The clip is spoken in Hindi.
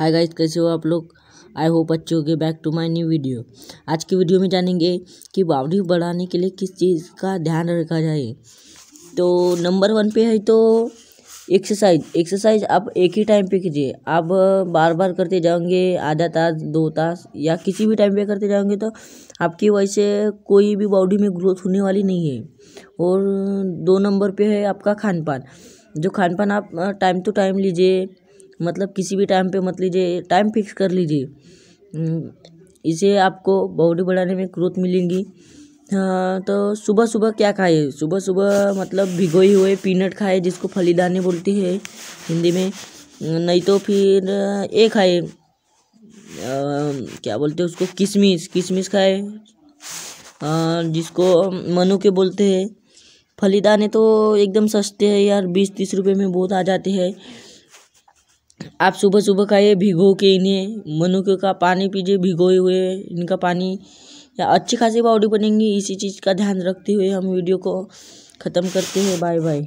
हाय गाइस कैसे हो आप लोग आई होप अच्छे होगे back to my new video आज की वीडियो में जानेंगे कि बावड़ी बढ़ाने के लिए किस चीज़ का ध्यान रखा जाए तो नंबर वन पे है तो एक्सरसाइज एक्सरसाइज आप एक ही टाइम पे कीजिए आप बार बार करते जाओगे आधा तास दो तास या किसी भी टाइम पे करते जाओगे तो आपकी वैसे कोई भी बॉडी में ग्रोथ होने वाली नहीं है और दो नंबर पे है आपका खान पान जो खान पान आप टाइम टू टाइम लीजिए मतलब किसी भी टाइम पे मत लीजिए टाइम फिक्स कर लीजिए हम्म, इसे आपको बॉडी बढ़ाने में ग्रोथ मिलेंगी हाँ तो सुबह सुबह क्या खाए सुबह सुबह मतलब भिगोए हुए पीनट खाए जिसको फलीदाने बोलती है हिंदी में हम्म, नहीं तो फिर ये खाए क्या बोलते हैं उसको किशमिश किशमिश खाए जिसको मनु के बोलते हैं फलीदाने तो एकदम सस्ते हैं यार बीस तीस रुपए में बहुत आ जाते हैं आप सुबह सुबह खाइए भिगो के इन्हें मनुके का पानी पीजिए भिगोए हुए इनका पानी या अच्छी खासी बॉडी बनेंगी इसी चीज़ का ध्यान रखते हुए हम वीडियो को ख़त्म करते हैं बाय बाय